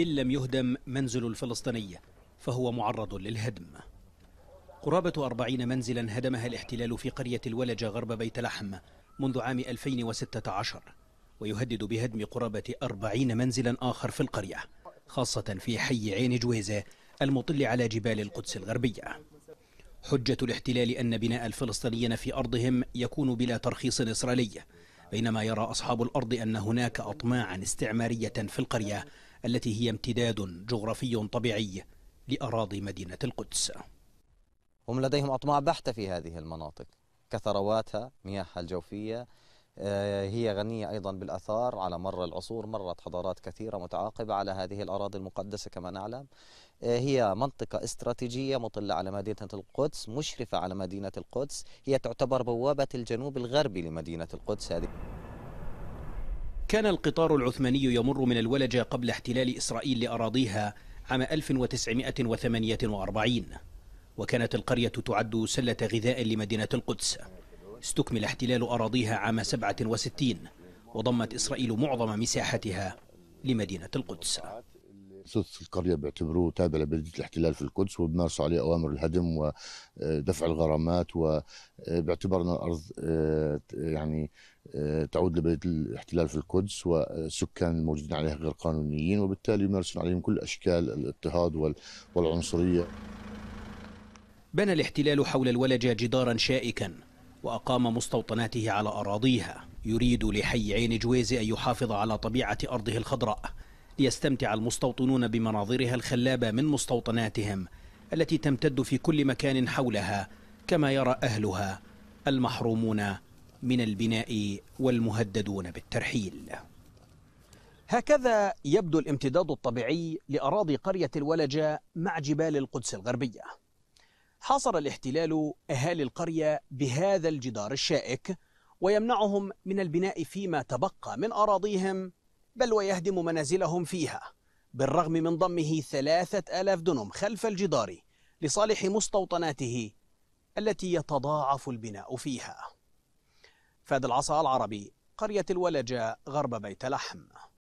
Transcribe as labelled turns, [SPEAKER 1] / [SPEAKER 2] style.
[SPEAKER 1] إن لم يهدم منزل الفلسطينية فهو معرض للهدم قرابة أربعين منزلا هدمها الاحتلال في قرية الولجة غرب بيت لحم منذ عام 2016 ويهدد بهدم قرابة أربعين منزلا آخر في القرية خاصة في حي عين جويزة المطل على جبال القدس الغربية حجة الاحتلال أن بناء الفلسطينيين في أرضهم يكون بلا ترخيص إسرائيلي بينما يرى أصحاب الأرض أن هناك أطماعا استعمارية في القرية التي هي امتداد جغرافي طبيعي
[SPEAKER 2] لأراضي مدينة القدس هم لديهم أطماع بحتة في هذه المناطق كثرواتها مياهها الجوفية آه، هي غنية أيضا بالأثار على مر العصور مرت حضارات كثيرة متعاقبة على هذه الأراضي المقدسة كما نعلم آه، هي منطقة استراتيجية مطلة على مدينة القدس مشرفة على مدينة القدس هي تعتبر بوابة الجنوب الغربي لمدينة القدس هذه كان
[SPEAKER 1] القطار العثماني يمر من الولجة قبل احتلال إسرائيل لأراضيها عام 1948 وكانت القرية تعد سلة غذاء لمدينة القدس استكمل احتلال أراضيها عام 67 وضمت إسرائيل معظم مساحتها لمدينة القدس
[SPEAKER 3] ثلث القرية بيعتبروه تابع لبلدية الاحتلال في القدس وبمارسوا عليه أوامر الهدم ودفع الغرامات وباعتبار آه، أن الأرض آه، يعني آه، تعود لبلدية الاحتلال في القدس والسكان الموجودين عليها غير قانونيين وبالتالي يمارسون عليهم كل أشكال الاضطهاد والعنصرية بنى الاحتلال حول
[SPEAKER 1] الولجة جدارا شائكا وأقام مستوطناته على أراضيها يريد لحي عين جويزي أن يحافظ على طبيعة أرضه الخضراء ليستمتع المستوطنون بمناظرها الخلابة من مستوطناتهم التي تمتد في كل مكان حولها كما يرى أهلها المحرومون من البناء والمهددون بالترحيل هكذا يبدو الامتداد الطبيعي لأراضي قرية الولجة مع جبال القدس الغربية حاصر الاحتلال أهالي القرية بهذا الجدار الشائك ويمنعهم من البناء فيما تبقى من أراضيهم بل ويهدم منازلهم فيها بالرغم من ضمه ثلاثة آلاف دنم خلف الجدار لصالح مستوطناته التي يتضاعف البناء فيها فاد العصا العربي قرية الولجة غرب بيت لحم